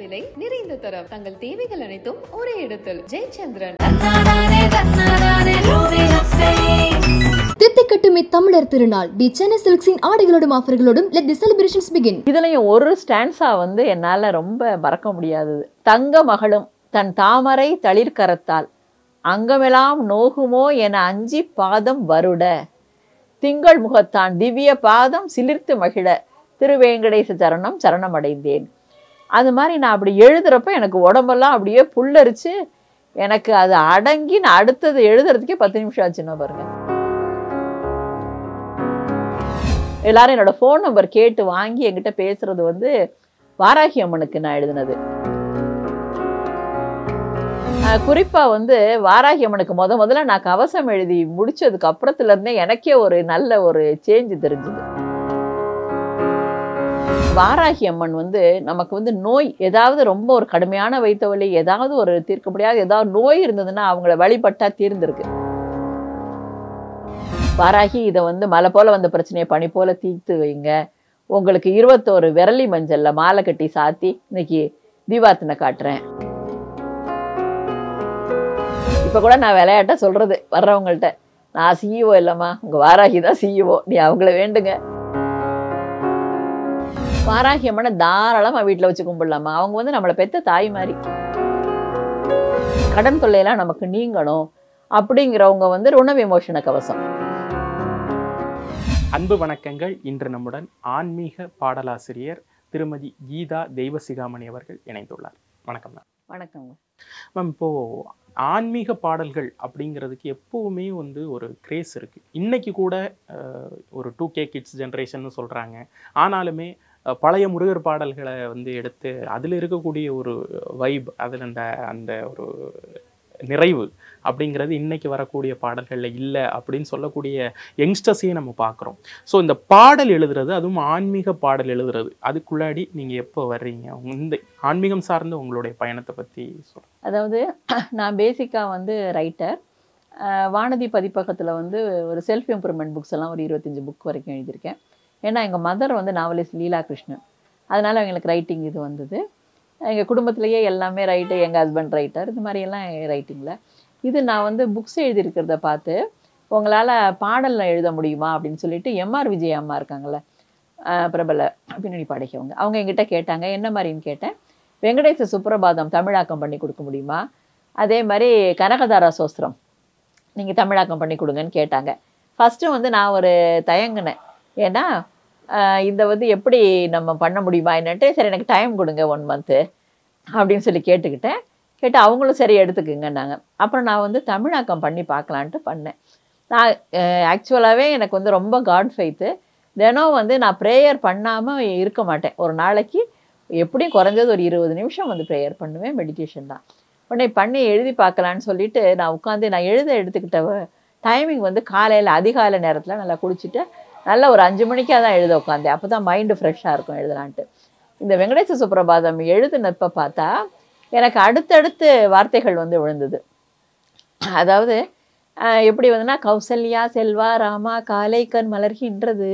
விலை நிறைந்த தரம் தங்கள் தேவைகள் அனைத்தும் ஒரே இடத்தில் ஜெயச்சந்திரன் தமிழர் திருநாள் தி சென்னை சில்க்ஸின் ஆடைகளோடும் ஆஃபர்களோடும் லெட் தி செலிபிரேஷன்ஸ் பிகின் இதுலயும் ஒரு ஸ்டான்ஸா வந்து என்னால ரொம்ப மறக்க முடியாதது தங்க மகளும் தன் தாமரை தளிர்கரத்தால் அங்கமெல்லாம் நோகுமோ என அஞ்சி பாதம் வருட திங்கள் முகத்தான் திவ்ய பாதம் சிலிர்த்து மகிழ திருவேங்கடேச சரணம் சரணமடைந்தேன் அது மாதிரி நான் அப்படி எழுதுகிறப்ப எனக்கு உடம்பெல்லாம் அப்படியே புல்லரிச்சு எனக்கு அது அடங்கி நான் அடுத்தது எழுதுறதுக்கே பத்து நிமிஷம் ஆச்சுன்னா பாருங்க எல்லாரும் என்னோட ஃபோன் நம்பர் கேட்டு வாங்கி என்கிட்ட பேசுறது வந்து வாராகி அம்மனுக்கு நான் எழுதினது குறிப்பாக வந்து வாராகி அம்மனுக்கு முத முதல்ல நான் கவசம் எழுதி முடிச்சதுக்கு அப்புறத்துலேருந்தே எனக்கே ஒரு நல்ல ஒரு சேஞ்சு தெரிஞ்சுது வாராகி அம்மன் வந்து நமக்கு வந்து நோய் ஏதாவது ரொம்ப ஒரு கடுமையான வைத்த வழி ஏதாவது ஒரு தீர்க்க முடியாது ஏதாவது நோய் இருந்ததுன்னா அவங்கள வழிபட்டா தீர்ந்திருக்கு வாராகி இதை வந்து மலை போல வந்த பிரச்சனையை பனி போல தீர்த்து வைங்க உங்களுக்கு இருபத்தோரு விரலி மஞ்சள்ல மாலை கட்டி சாத்தி இன்னைக்கு தீபாத்தனை காட்டுறேன் இப்போ கூட நான் விளையாட்ட சொல்றது வர்றவங்கள்ட்ட நான் சிஇஓ இல்லைம்மா உங்க வாராகி தான் சிஇஓ நீ அவங்கள வேண்டுங்க வாராகி அம்மனை தாராளமாக வீட்டில் வச்சு கும்பிடலாமா அவங்க வந்து நம்மளை பெற்ற தாய் மாதிரி கடன் தொல்லையெல்லாம் நமக்கு நீங்கணும் அப்படிங்கிறவங்க வந்து ருண விமோஷன கவசம் அன்பு வணக்கங்கள் இன்று நம்முடன் ஆன்மீக பாடலாசிரியர் திருமதி கீதா தெய்வசிகாமணி அவர்கள் இணைந்துள்ளார் வணக்கம் மேம் வணக்கம் மேம் இப்போது ஆன்மீக பாடல்கள் அப்படிங்கிறதுக்கு எப்போவுமே வந்து ஒரு க்ரேஸ் இருக்குது இன்றைக்கி கூட ஒரு டூ கே கிட்ஸ் ஜென்ரேஷன் சொல்கிறாங்க ஆனாலுமே பழைய முருகர் பாடல்களை வந்து எடுத்து அதில் இருக்கக்கூடிய ஒரு வைப் அதில் அந்த அந்த ஒரு நிறைவு அப்படிங்கிறது இன்னைக்கு வரக்கூடிய பாடல்களில் இல்லை அப்படின்னு சொல்லக்கூடிய யங்ஸ்டர்ஸையும் நம்ம பார்க்குறோம் ஸோ இந்த பாடல் எழுதுறது அதுவும் ஆன்மீக பாடல் எழுதுறது அதுக்குள்ளாடி நீங்கள் எப்போ வர்றீங்க இந்த ஆன்மீகம் சார்ந்த உங்களுடைய பயணத்தை பற்றி சொல்லுங்கள் அதாவது நான் பேசிக்காக வந்து ரைட்டர் வானதி பதிப்பகத்தில் வந்து ஒரு செல்ஃப் இம்ப்ரூவ்மெண்ட் புக்ஸ் எல்லாம் ஒரு இருபத்தஞ்சி புக் வரைக்கும் எழுதியிருக்கேன் ஏன்னா எங்கள் மதர் வந்து நாவலிஸ்ட் லீலா கிருஷ்ணன் அதனால் அவங்களுக்கு ரைட்டிங் இது வந்தது எங்கள் குடும்பத்திலேயே எல்லாமே ரைட்டர் எங்கள் ஹஸ்பண்ட் ரைட்டர் இது மாதிரியெல்லாம் ரைட்டிங்கில் இது நான் வந்து புக்ஸ் எழுதியிருக்கிறத பார்த்து உங்களால் பாடலில் எழுத முடியுமா அப்படின்னு சொல்லிட்டு எம்ஆர் விஜய் அம்மா இருக்காங்கள்ல பிரபல பின்னணி பாடகவங்க அவங்க எங்கிட்ட கேட்டாங்க என்ன மாதிரின்னு கேட்டேன் வெங்கடேச சுப்ரபாதம் தமிழாக்கம் பண்ணி கொடுக்க முடியுமா அதே மாதிரி கனகதாரா சோஸ்திரம் நீங்கள் தமிழாக்கம் பண்ணி கொடுங்கன்னு கேட்டாங்க ஃபஸ்ட்டு வந்து நான் ஒரு தயங்கினேன் ஏன்னா இதை வந்து எப்படி நம்ம பண்ண முடியுமா என்னட்டு சரி எனக்கு டைம் கொடுங்க ஒன் மந்த்து அப்படின்னு சொல்லி கேட்டுக்கிட்டேன் கேட்டு அவங்களும் சரி எடுத்துக்குங்கன்னாங்க அப்புறம் நான் வந்து தமிழாக்கம் பண்ணி பார்க்கலான்ட்டு பண்ணேன் நான் ஆக்சுவலாகவே எனக்கு வந்து ரொம்ப காட் ஃபைத்து தினம் வந்து நான் ப்ரேயர் பண்ணாமல் இருக்க மாட்டேன் ஒரு நாளைக்கு எப்படியும் குறைஞ்சது ஒரு இருபது நிமிஷம் வந்து ப்ரேயர் பண்ணுவேன் மெடிடேஷன் தான் உடனே பண்ணி எழுதி பார்க்கலான்னு சொல்லிட்டு நான் உட்காந்து நான் எழுத எடுத்துக்கிட்ட டைமிங் வந்து காலையில் அதிகாலை நேரத்தில் நல்லா குளிச்சுட்டு நல்ல ஒரு அஞ்சு மணிக்காக தான் எழுத உட்காந்தேன் அப்போ தான் மைண்டு ஃப்ரெஷ்ஷாக இருக்கும் எழுதலான்ட்டு இந்த வெங்கடேச சுப்பிரபாதம் எழுதுனப்போ பார்த்தா எனக்கு அடுத்தடுத்து வார்த்தைகள் வந்து விழுந்தது அதாவது எப்படி வந்துன்னா கௌசல்யா செல்வா ராமா காலை கண் மலர்கின்றது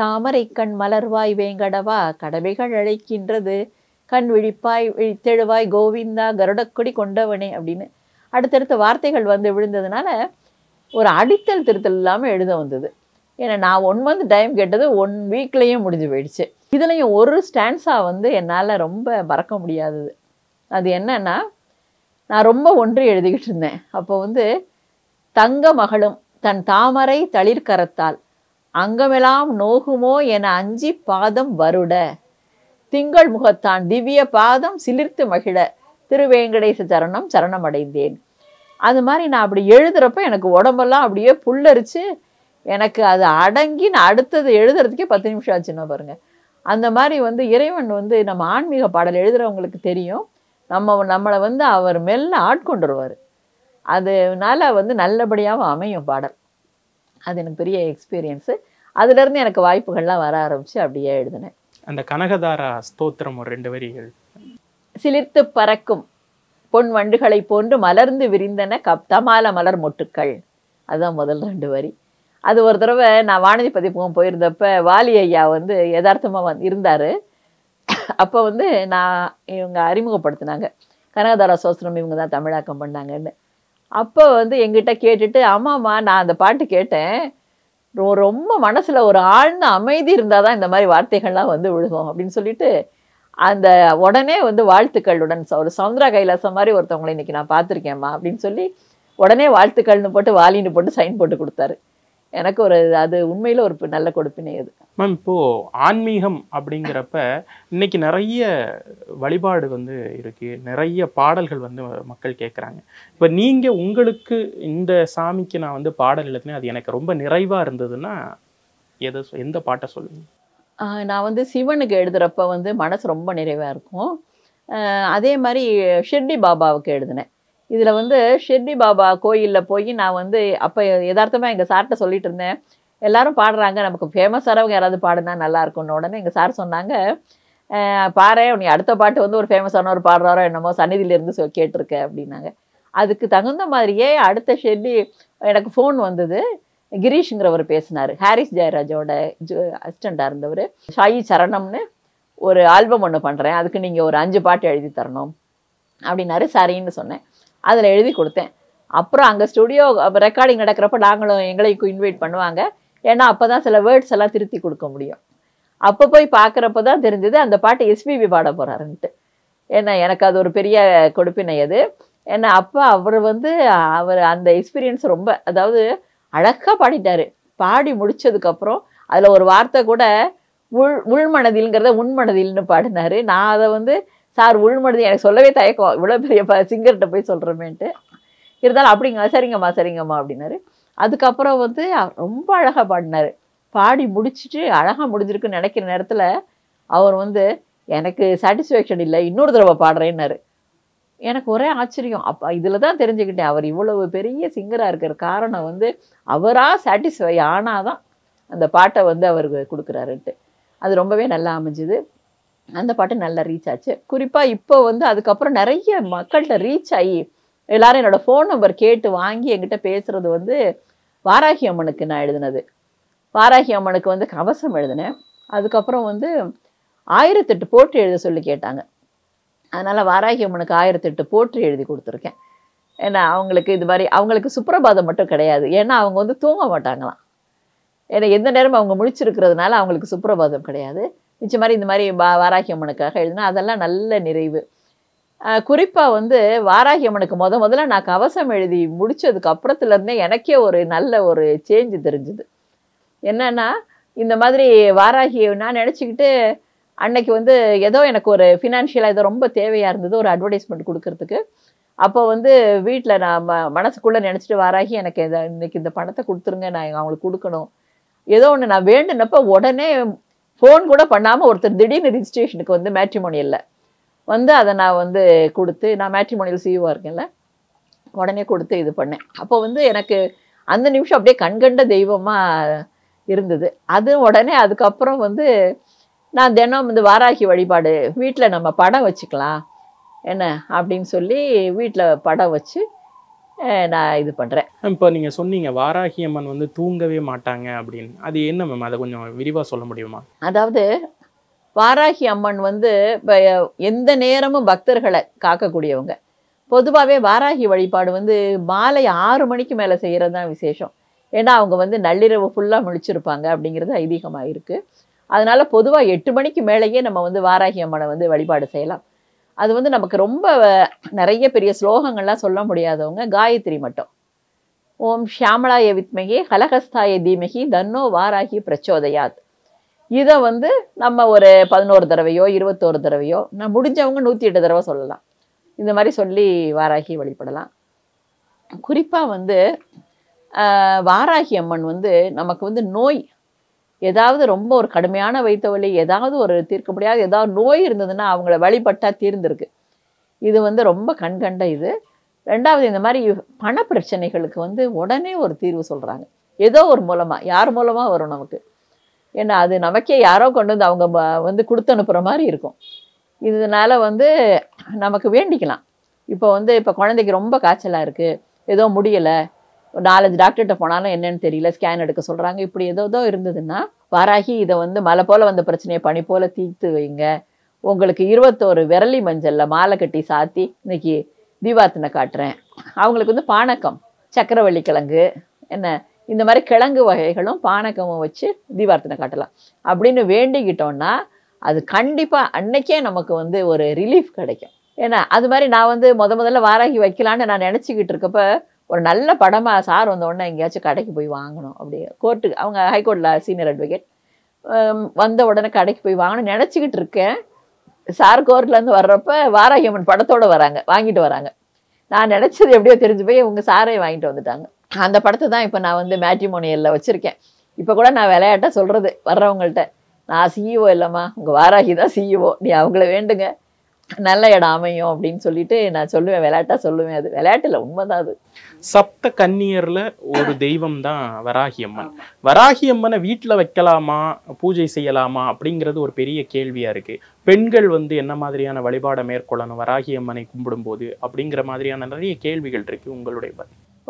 தாமரை கண் மலர்வாய் வேங்கடவா கடவைகள் அழைக்கின்றது கண் விழிப்பாய் விழித்தெழுவாய் கோவிந்தா கருடக்கொடி கொண்டவனே அப்படின்னு அடுத்தடுத்த வார்த்தைகள் வந்து விழுந்ததுனால ஒரு அடித்தல் திருத்தல் இல்லாமல் எழுத வந்தது ஏன்னா நான் ஒன் மந்த் டைம் கேட்டது ஒன் வீக்லேயும் முடிஞ்சு போயிடுச்சு இதுலேயும் ஒரு ஸ்டான்ஸாக வந்து என்னால் ரொம்ப மறக்க முடியாதது அது என்னென்னா நான் ரொம்ப ஒன்று எழுதிக்கிட்டு இருந்தேன் அப்போ வந்து தங்க மகளும் தன் தாமரை தளிர்கரத்தால் அங்கமெல்லாம் நோகுமோ என அஞ்சி பாதம் வருட திங்கள் முகத்தான் திவ்ய பாதம் சிலிர்த்து மகிழ திருவேங்கடேச சரணம் சரணம் அடைந்தேன் அது மாதிரி நான் அப்படி எழுதுகிறப்ப எனக்கு உடம்பெல்லாம் அப்படியே புல்லரிச்சு எனக்கு அது அடங்கி நான் அடுத்தது எழுதுறதுக்கே பத்து நிமிஷம் ஆச்சுன்னா பாருங்கள் அந்த மாதிரி வந்து இறைவன் வந்து நம்ம ஆன்மீக பாடல் எழுதுகிறவங்களுக்கு தெரியும் நம்ம நம்மளை வந்து அவர் மெல்ல ஆட்கொண்டுருவார் அதனால வந்து நல்லபடியாகவும் அமையும் பாடல் அது எனக்கு பெரிய எக்ஸ்பீரியன்ஸு அதுலேருந்து எனக்கு வாய்ப்புகள்லாம் வர ஆரம்பித்து அப்படியே எழுதினேன் அந்த கனகதாரா ஸ்தோத்திரம் ஒரு ரெண்டு வரிகள் சிலிர்த்து பறக்கும் பொன் வண்டுகளை போன்று மலர்ந்து விரிந்தன கப் தமால மலர் மொட்டுக்கள் அதுதான் முதல் ரெண்டு வரி அது ஒரு தடவை நான் வானதி பதிப்பகம் போயிருந்தப்ப வாலி ஐயா வந்து யதார்த்தமாக வந்து இருந்தார் அப்போ வந்து நான் இவங்க அறிமுகப்படுத்தினாங்க கனகதார சோசனம் இவங்க தான் தமிழாக்கம் பண்ணாங்கன்னு அப்போ வந்து எங்கிட்ட கேட்டுட்டு ஆமாம்மா நான் அந்த பாட்டு கேட்டேன் ரொம்ப மனசில் ஒரு ஆழ்ந்த அமைதி இருந்தால் தான் இந்த மாதிரி வார்த்தைகள்லாம் வந்து விழுகும் அப்படின்னு சொல்லிட்டு அந்த உடனே வந்து வாழ்த்துக்களுடன் ஒரு சவுந்தரா கைலாசம் மாதிரி ஒருத்தவங்களை இன்றைக்கி நான் பார்த்துருக்கேம்மா அப்படின்னு சொல்லி உடனே வாழ்த்துக்கள்னு போட்டு வாலின்னு போட்டு சைன் போட்டு கொடுத்தாரு எனக்கு ஒரு அது உண்மையில் ஒரு நல்ல கொடுப்பினை அது மேம் இப்போது ஆன்மீகம் அப்படிங்கிறப்ப இன்னைக்கு நிறைய வழிபாடு வந்து இருக்குது நிறைய பாடல்கள் வந்து மக்கள் கேட்குறாங்க இப்போ நீங்கள் உங்களுக்கு இந்த சாமிக்கு நான் வந்து பாடல் எழுதினேன் அது எனக்கு ரொம்ப நிறைவாக இருந்ததுன்னா எதை எந்த பாட்டை சொல்லுங்கள் நான் வந்து சிவனுக்கு எழுதுகிறப்ப வந்து மனசு ரொம்ப நிறைவாக இருக்கும் அதே மாதிரி ஷிர்டி பாபாவுக்கு எழுதினேன் இதில் வந்து ஷிர்டி பாபா கோயிலில் போய் நான் வந்து அப்போ எதார்த்தமாக எங்கள் சார்கிட்ட சொல்லிட்டு இருந்தேன் எல்லாரும் பாடுறாங்க நமக்கு ஃபேமஸானவங்க யாராவது பாடுனா நல்லா இருக்கும்னு உடனே எங்கள் சார் சொன்னாங்க பாரு நீ அடுத்த பாட்டு வந்து ஒரு ஃபேமஸானவர் பாடுறாரோ என்னமோ சன்னிதியிலேருந்து சொ கேட்டிருக்க அப்படின்னாங்க அதுக்கு தகுந்த மாதிரியே அடுத்த ஷெல்லி எனக்கு ஃபோன் வந்தது கிரீஷ்ங்கிறவர் பேசினார் ஹாரிஸ் ஜெயராஜோட அசிஸ்டண்ட்டாக இருந்தவர் ஷாயி சரணம்னு ஒரு ஆல்பம் ஒன்று பண்ணுறேன் அதுக்கு நீங்கள் ஒரு அஞ்சு பாட்டு எழுதி தரணும் அப்படின்னாரு சரின்னு சொன்னேன் அதில் எழுதி கொடுத்தேன் அப்புறம் அங்கே ஸ்டுடியோ ரெக்கார்டிங் நடக்கிறப்ப நாங்களும் எங்களையும் இன்வைட் பண்ணுவாங்க ஏன்னா அப்போ தான் சில வேர்ட்ஸ் எல்லாம் திருத்தி கொடுக்க முடியும் அப்போ போய் பார்க்குறப்ப தான் தெரிஞ்சது அந்த பாட்டு எஸ்பிபி பாட போகிறாருன்ட்டு ஏன்னா எனக்கு அது ஒரு பெரிய கொடுப்பினை அது ஏன்னா அப்போ அவர் வந்து அவர் அந்த எக்ஸ்பீரியன்ஸ் ரொம்ப அதாவது அழகாக பாடிட்டார் பாடி முடித்ததுக்கப்புறம் அதில் ஒரு வார்த்தை கூட உள் உள்மனதில்ங்கிறத உண்மனதில்னு பாடினார் நான் அதை வந்து சார் உள்மனது எனக்கு சொல்லவே தயக்கம் இவ்வளோ பெரிய சிங்கர்கிட்ட போய் சொல்கிறோமேன்ட்டு இருந்தாலும் அப்படிங்க சரிங்கம்மா சரிங்கம்மா அப்படின்னாரு அதுக்கப்புறம் வந்து ரொம்ப அழகாக பாடினார் பாடி முடிச்சுட்டு அழகாக முடிஞ்சிருக்குன்னு நினைக்கிற நேரத்தில் அவர் வந்து எனக்கு சாட்டிஸ்ஃபேக்ஷன் இல்லை இன்னொரு தடவை பாடுறேன்னாரு எனக்கு ஒரே ஆச்சரியம் அப்போ இதில் தான் தெரிஞ்சுக்கிட்டேன் அவர் இவ்வளவு பெரிய சிங்கராக இருக்கிற காரணம் வந்து அவராக சாட்டிஸ்ஃபை ஆனால் தான் அந்த பாட்டை வந்து அவருக்கு கொடுக்குறாருன்ட்டு அது ரொம்பவே நல்லா அமைஞ்சுது அந்த பாட்டு நல்லா ரீச் ஆச்சு குறிப்பாக இப்போ வந்து அதுக்கப்புறம் நிறைய மக்கள்கிட்ட ரீச் ஆகி எல்லாரும் என்னோடய ஃபோன் நம்பர் கேட்டு வாங்கி என்கிட்ட பேசுகிறது வந்து வாராகி அம்மனுக்கு நான் எழுதினது வாராகி அம்மனுக்கு வந்து கவசம் எழுதினேன் அதுக்கப்புறம் வந்து ஆயிரத்தெட்டு போற்றி எழுத சொல்லி கேட்டாங்க அதனால் வாராகி அம்மனுக்கு ஆயிரத்தெட்டு போற்றி எழுதி கொடுத்துருக்கேன் ஏன்னா அவங்களுக்கு இது மாதிரி அவங்களுக்கு சுப்பிரபாதம் மட்டும் கிடையாது ஏன்னா அவங்க வந்து தூங்க மாட்டாங்களாம் ஏன்னா எந்த நேரமும் அவங்க முழிச்சிருக்கிறதுனால அவங்களுக்கு சுப்பிரபாதம் கிடையாது மிச்ச மாதிரி இந்த மாதிரி வா வாராகி அம்மனுக்காக எழுதினா அதெல்லாம் நல்ல நிறைவு குறிப்பாக வந்து வாராகி அம்மனுக்கு முத முதல்ல நான் கவசம் எழுதி முடித்ததுக்கு அப்புறத்துலேருந்தே எனக்கே ஒரு நல்ல ஒரு சேஞ்சு தெரிஞ்சுது என்னென்னா இந்த மாதிரி வாராகி நான் நினச்சிக்கிட்டு அன்னைக்கு வந்து ஏதோ எனக்கு ஒரு ஃபினான்ஷியலாக ஏதோ ரொம்ப தேவையாக இருந்தது ஒரு அட்வர்டைஸ்மெண்ட் கொடுக்கறதுக்கு அப்போ வந்து வீட்டில் நான் ம மனசுக்குள்ளே நினச்சிட்டு வாராகி எனக்கு இதை இன்றைக்கி இந்த பணத்தை கொடுத்துருங்க நான் அவங்களுக்கு கொடுக்கணும் ஏதோ ஒன்று நான் வேண்டுனப்போ உடனே ஃபோன் கூட பண்ணாமல் ஒருத்தர் திடீர்னு ரிஜிஸ்ட்ரேஷனுக்கு வந்து மேட்ரிமோனியலில் வந்து அதை நான் வந்து கொடுத்து நான் மேட்ரிமோனியல் சிஇஓவாக e இருக்கேன்ல உடனே கொடுத்து இது பண்ணேன் அப்போ வந்து எனக்கு அந்த நிமிஷம் அப்படியே கண்கண்ட தெய்வமாக இருந்தது அது உடனே அதுக்கப்புறம் வந்து நான் தினம் வந்து வாராகி வழிபாடு வீட்டில் நம்ம படம் வச்சுக்கலாம் என்ன அப்படின்னு சொல்லி வீட்டில் படம் வச்சு நான் இது பண்ணுறேன் இப்போ நீங்கள் சொன்னீங்க வாராகி அம்மன் வந்து தூங்கவே மாட்டாங்க அப்படின்னு அது என்ன மேம் அதை கொஞ்சம் விரிவாக சொல்ல முடியுமா அதாவது வாராகி அம்மன் வந்து எந்த நேரமும் பக்தர்களை காக்கக்கூடியவங்க பொதுவாகவே வாராகி வழிபாடு வந்து மாலை ஆறு மணிக்கு மேலே செய்கிறது தான் விசேஷம் ஏன்னா அவங்க வந்து நள்ளிரவு ஃபுல்லாக முழிச்சிருப்பாங்க அப்படிங்கிறது ஐதீகமாக இருக்குது அதனால் பொதுவாக எட்டு மணிக்கு மேலேயே நம்ம வந்து வாராகி அம்மனை வந்து வழிபாடு செய்யலாம் அது வந்து நமக்கு ரொம்ப நிறைய பெரிய ஸ்லோகங்கள்லாம் சொல்ல முடியாதவங்க காயத்ரி மட்டும் ஓம் ஷியாமலாய வித்மகி ஹலஹஸ்தாய தீமகி தன்னோ வாராகி பிரச்சோதயாத் இதை வந்து நம்ம ஒரு பதினோரு தடவையோ இருபத்தோரு தடவையோ நான் முடிஞ்சவங்க நூற்றி எட்டு தடவை சொல்லலாம் இந்த மாதிரி சொல்லி வாராகி வழிபடலாம் குறிப்பாக வந்து வாராகி அம்மன் வந்து நமக்கு வந்து நோய் ஏதாவது ரொம்ப ஒரு கடுமையான வைத்த வழி ஏதாவது ஒரு தீர்க்க முடியாத ஏதாவது நோய் இருந்ததுன்னா அவங்கள வழிபட்டால் தீர்ந்துருக்கு இது வந்து ரொம்ப கண்கண்ட இது ரெண்டாவது இந்த மாதிரி பண பிரச்சனைகளுக்கு வந்து உடனே ஒரு தீர்வு சொல்கிறாங்க ஏதோ ஒரு மூலமாக யார் மூலமாக வரும் நமக்கு ஏன்னா அது நமக்கே யாரோ கொண்டு வந்து அவங்க வந்து கொடுத்து அனுப்புகிற மாதிரி இருக்கும் இதனால் வந்து நமக்கு வேண்டிக்கலாம் இப்போ வந்து இப்போ குழந்தைக்கு ரொம்ப காய்ச்சலாக இருக்குது ஏதோ முடியலை நாலஞ்சு டாக்டர்கிட்ட போனாலும் என்னன்னு தெரியல ஸ்கேன் எடுக்க சொல்கிறாங்க இப்படி ஏதோ இருந்ததுன்னா வாராகி இதை வந்து மலை போல் வந்த பிரச்சனையை பனி போல் தீர்த்து வைங்க உங்களுக்கு இருபத்தோரு விரலி மஞ்சளில் மாலை கட்டி சாத்தி இன்னைக்கு தீபாத்தனை காட்டுறேன் அவங்களுக்கு வந்து பானக்கம் சக்கரவள்ளி கிழங்கு என்ன இந்த மாதிரி கிழங்கு வகைகளும் பானக்கமும் வச்சு தீபார்த்தனை காட்டலாம் அப்படின்னு வேண்டிக்கிட்டோம்னா அது கண்டிப்பாக அன்னைக்கே நமக்கு வந்து ஒரு ரிலீஃப் கிடைக்கும் ஏன்னா அது மாதிரி நான் வந்து முத முதல்ல வாராகி வைக்கலான்னு நான் நினச்சிக்கிட்டு இருக்கப்போ ஒரு நல்ல படமாக சார் வந்த உடனே எங்கேயாச்சும் கடைக்கு போய் வாங்கணும் அப்படி கோர்ட்டுக்கு அவங்க ஹைகோர்ட்டில் சீனியர் அட்வொகேட் வந்த உடனே கடைக்கு போய் வாங்கணும் நினச்சிக்கிட்டு இருக்கேன் சார் கோர்ட்லேருந்து வர்றப்ப வாராகியம்மன் படத்தோடு வராங்க வாங்கிட்டு வராங்க நான் நினச்சது எப்படியோ தெரிஞ்சு போய் உங்கள் சாரே வாங்கிட்டு வந்துட்டாங்க அந்த படத்தை தான் இப்போ நான் வந்து மேட்ரிமோனியலில் வச்சுருக்கேன் இப்போ கூட நான் விளையாட்டாக சொல்கிறது வர்றவங்கள்ட்ட நான் சிஇஓ இல்லைம்மா உங்கள் வாராகி தான் சிஇஓ நீ அவங்கள வேண்டுங்க நல்ல இடம் அமையும் அப்படின்னு சொல்லிட்டு நான் சொல்லுவேன் விளையாட்டா சொல்லுவேன் அது விளையாட்டுல உண்மைதான் அது சப்த கன்னியர்ல ஒரு தெய்வம் தான் வராகியம்மன் வராகியம்மனை வீட்டுல வைக்கலாமா பூஜை செய்யலாமா அப்படிங்கிறது ஒரு பெரிய கேள்வியா இருக்கு பெண்கள் வந்து என்ன மாதிரியான வழிபாடை மேற்கொள்ளணும் வராகியம்மனை கும்பிடும்போது அப்படிங்கிற மாதிரியான நிறைய கேள்விகள் இருக்கு உங்களுடைய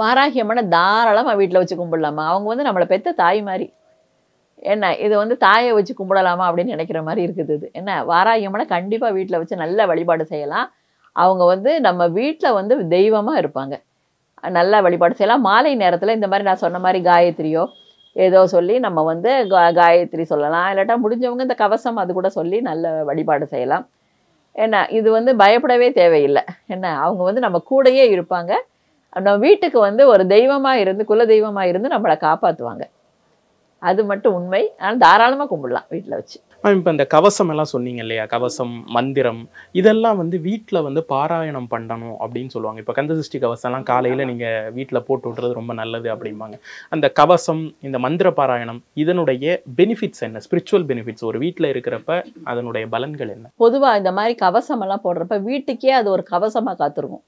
வாராகியம்மனை தாராளமாக வீட்டில் வச்சு கும்பிடலாமா அவங்க வந்து நம்மளை பெத்த தாய் மாதிரி என்ன இது வந்து தாயை வச்சு கும்பிடலாமா அப்படின்னு நினைக்கிற மாதிரி இருக்குது இது என்ன வாராயமனை கண்டிப்பாக வீட்டில் வச்சு நல்ல வழிபாடு செய்யலாம் அவங்க வந்து நம்ம வீட்டில் வந்து தெய்வமாக இருப்பாங்க நல்லா வழிபாடு செய்யலாம் மாலை நேரத்தில் இந்த மாதிரி நான் சொன்ன மாதிரி காயத்ரியோ ஏதோ சொல்லி நம்ம வந்து காயத்ரி சொல்லலாம் இல்லாட்டா முடிஞ்சவங்க இந்த கவசம் அது கூட சொல்லி நல்ல வழிபாடு செய்யலாம் என்ன இது வந்து பயப்படவே தேவையில்லை என்ன அவங்க வந்து நம்ம கூடையே இருப்பாங்க நம்ம வீட்டுக்கு வந்து ஒரு தெய்வமாக இருந்து குல தெய்வமாக இருந்து நம்மளை காப்பாற்றுவாங்க அது மட்டும் உண்மை ஆனால் தாராளமாக கும்பிடலாம் வீட்டில் வச்சு மேம் இப்போ இந்த கவசம் எல்லாம் சொன்னீங்க இல்லையா கவசம் மந்திரம் இதெல்லாம் வந்து வீட்டில் வந்து பாராயணம் பண்ணணும் அப்படின்னு சொல்லுவாங்க இப்போ கந்தசிஷ்டி கவசம்லாம் காலையில் நீங்கள் வீட்டில் போட்டு விட்றது ரொம்ப நல்லது அப்படிம்பாங்க அந்த கவசம் இந்த மந்திர பாராயணம் இதனுடைய பெனிஃபிட்ஸ் என்ன ஸ்பிரிச்சுவல் பெனிஃபிட்ஸ் ஒரு வீட்டில் இருக்கிறப்ப அதனுடைய பலன்கள் என்ன பொதுவாக இந்த மாதிரி கவசம் எல்லாம் போடுறப்ப வீட்டுக்கே அது ஒரு கவசமாக காத்திருக்கும்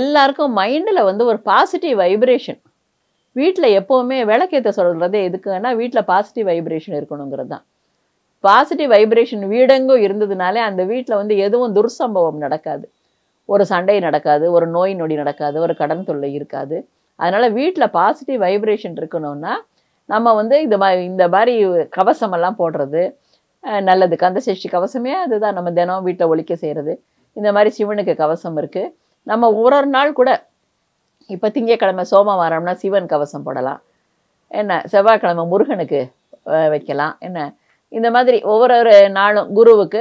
எல்லாருக்கும் மைண்டில் வந்து ஒரு பாசிட்டிவ் வைப்ரேஷன் வீட்டில் எப்போவுமே விளக்கேற்ற சொல்கிறது எதுக்குன்னா வீட்டில் பாசிட்டிவ் வைப்ரேஷன் இருக்கணுங்கிறது தான் பாசிட்டிவ் வைப்ரேஷன் வீடெங்கோ இருந்ததுனாலே அந்த வீட்டில் வந்து எதுவும் துர்சம்பவம் நடக்காது ஒரு சண்டை நடக்காது ஒரு நோய் நொடி நடக்காது ஒரு கடன் தொல்லை இருக்காது அதனால் வீட்டில் பாசிட்டிவ் வைப்ரேஷன் இருக்கணும்னா நம்ம வந்து இந்த மாதிரி இந்த மாதிரி கவசமெல்லாம் போடுறது நல்லது கந்தசஷ்டி கவசமே அதுதான் நம்ம தினம் வீட்டில் ஒழிக்க செய்கிறது இந்த மாதிரி சிவனுக்கு கவசம் இருக்குது நம்ம ஒரு ஒரு நாள் கூட இப்போ திங்கக்கிழமை சோமவாரம்னா சிவன் கவசம் போடலாம் என்ன செவ்வாய்க்கிழமை முருகனுக்கு வைக்கலாம் என்ன இந்த மாதிரி ஒவ்வொரு ஒரு நாளும் குருவுக்கு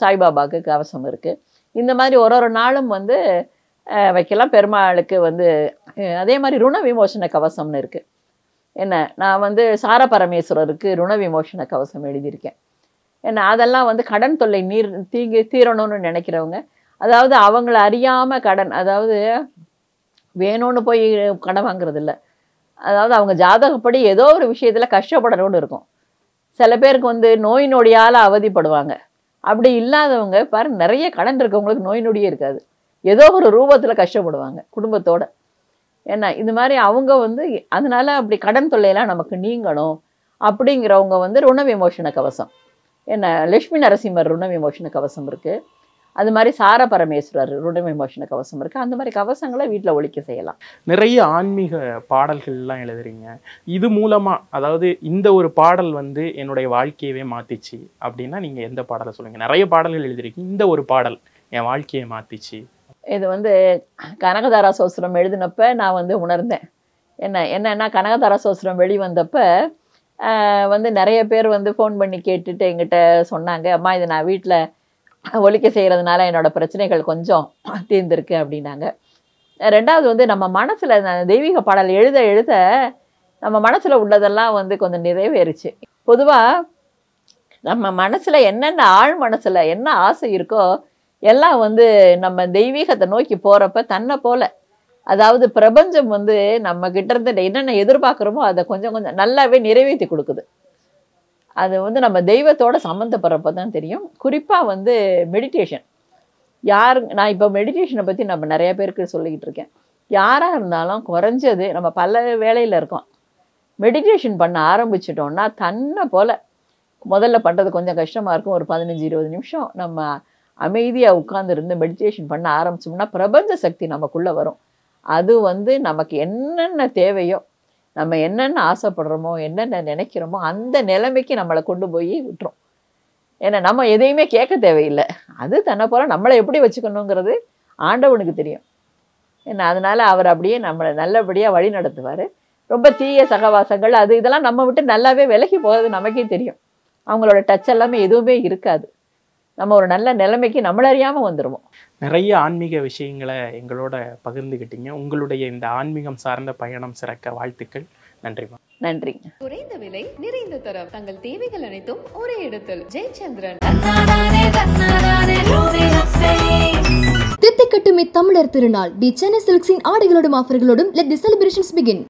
சாய்பாபாவுக்கு கவசம் இருக்குது இந்த மாதிரி ஒரு ஒரு நாளும் வந்து வைக்கலாம் பெருமாளுக்கு வந்து அதே மாதிரி ருண விமோசன கவசம்னு இருக்குது என்ன நான் வந்து சார பரமேஸ்வரருக்கு ருண விமோசன கவசம் எழுதியிருக்கேன் என்ன அதெல்லாம் வந்து கடன் தொல்லை நீர் தீங்கு தீரணும்னு நினைக்கிறவங்க அதாவது அவங்கள அறியாமல் கடன் அதாவது வேணும்னு போய் கடன் வாங்குறது இல்லை அதாவது அவங்க ஜாதகப்படி ஏதோ ஒரு விஷயத்தில் கஷ்டப்படணும்னு இருக்கும் சில பேருக்கு வந்து நோய் நொடியால் அவதிப்படுவாங்க அப்படி இல்லாதவங்க பாரு நிறைய கடன் இருக்கவங்களுக்கு நோய் நொடியே இருக்காது ஏதோ ஒரு ரூபத்தில் கஷ்டப்படுவாங்க குடும்பத்தோட ஏன்னா இது மாதிரி அவங்க வந்து அதனால அப்படி கடன் தொல்லையெல்லாம் நமக்கு நீங்கணும் அப்படிங்கிறவங்க வந்து ருண விமோசன கவசம் என்ன லட்சுமி நரசிம்மர் ருண விமோசன கவசம் இருக்குது அது மாதிரி சார பரமேஸ்வரர் மோஷன கவசம் இருக்குது அந்த மாதிரி கவசங்களை வீட்டில் ஒழிக்க செய்யலாம் நிறைய ஆன்மீக பாடல்கள்லாம் எழுதுறீங்க இது மூலமாக அதாவது இந்த ஒரு பாடல் வந்து என்னுடைய வாழ்க்கையவே மாற்றிச்சு அப்படின்னா நீங்கள் எந்த பாடலை சொல்லுங்கள் நிறைய பாடல்கள் எழுதிருக்கீங்க இந்த ஒரு பாடல் என் வாழ்க்கையை மாற்றிச்சு இது வந்து கனகதாரா சோசரம் எழுதினப்ப நான் வந்து உணர்ந்தேன் என்ன என்னன்னா கனகதாரா சோசரம் வெளிவந்தப்ப வந்து நிறைய பேர் வந்து ஃபோன் பண்ணி கேட்டுட்டு எங்கிட்ட சொன்னாங்க அம்மா இதை நான் வீட்டில் ஒழிக்க செய்கிறதுனால என்னோட பிரச்சனைகள் கொஞ்சம் தீர்ந்துருக்கு அப்படின்னாங்க ரெண்டாவது வந்து நம்ம மனசில் தெய்வீக பாடல் எழுத எழுத நம்ம மனசில் உள்ளதெல்லாம் வந்து கொஞ்சம் நிறைவேறுச்சு பொதுவாக நம்ம மனசில் என்னென்ன ஆழ் மனசில் என்ன ஆசை இருக்கோ எல்லாம் வந்து நம்ம தெய்வீகத்தை நோக்கி போகிறப்ப தன்னை போல் அதாவது பிரபஞ்சம் வந்து நம்ம கிட்ட இருந்து என்னென்ன எதிர்பார்க்குறோமோ அதை கொஞ்சம் கொஞ்சம் நல்லாவே நிறைவேற்றி கொடுக்குது அது வந்து நம்ம தெய்வத்தோட சம்மந்தப்படுறப்ப தான் தெரியும் குறிப்பாக வந்து மெடிடேஷன் யார் நான் இப்போ மெடிடேஷனை பற்றி நம்ம நிறைய பேருக்கு சொல்லிக்கிட்டு இருக்கேன் யாராக இருந்தாலும் குறைஞ்சது நம்ம பல வேலையில் இருக்கோம் மெடிடேஷன் பண்ண ஆரம்பிச்சிட்டோம்னா தன்னை போல் முதல்ல பண்ணுறது கொஞ்சம் கஷ்டமாக இருக்கும் ஒரு பதினஞ்சு இருபது நிமிஷம் நம்ம அமைதியாக உட்காந்துருந்து மெடிடேஷன் பண்ண ஆரம்பித்தோம்னா பிரபஞ்ச சக்தி நமக்குள்ளே வரும் அது வந்து நமக்கு என்னென்ன தேவையோ நம்ம என்னென்ன ஆசைப்படுறோமோ என்னென்ன நினைக்கிறோமோ அந்த நிலைமைக்கு நம்மளை கொண்டு போய் விட்டுரும் ஏன்னா நம்ம எதையுமே கேட்க தேவையில்லை அது தன்னை போல நம்மளை எப்படி வச்சுக்கணுங்கிறது ஆண்டவனுக்கு தெரியும் ஏன்னா அதனால் அவர் அப்படியே நம்மளை நல்லபடியாக வழி நடத்துவார் ரொம்ப தீய சகவாசங்கள் அது இதெல்லாம் நம்ம விட்டு நல்லாவே விலகி போகிறது நமக்கே தெரியும் அவங்களோட டச் எல்லாமே எதுவுமே இருக்காது நம்ம ஒரு நல்ல நிலைமைக்கு நம்மளறியாமல் வந்துடுவோம் நிறைய ஆன்மீக விஷயங்களை எங்களோட பகிர்ந்துக்கிட்டீங்க உங்களுடைய இந்த ஆன்மீகம் சார்ந்த பயணம் சிறக்க வாழ்த்துக்கள் நன்றி நன்றி குறைந்த விலை நிறைந்த தரம் தங்கள் தேவைகள் அனைத்தும் ஒரே இடத்தில் ஜெயச்சந்திரன் தித்திக்கட்டும் இத்தமிழர் திருநாள் தி சென்னை சில்க்ஸின் ஆடைகளோடும் ஆஃபர்களோடும் லெட் தி செலிபிரேஷன்ஸ் பிகின்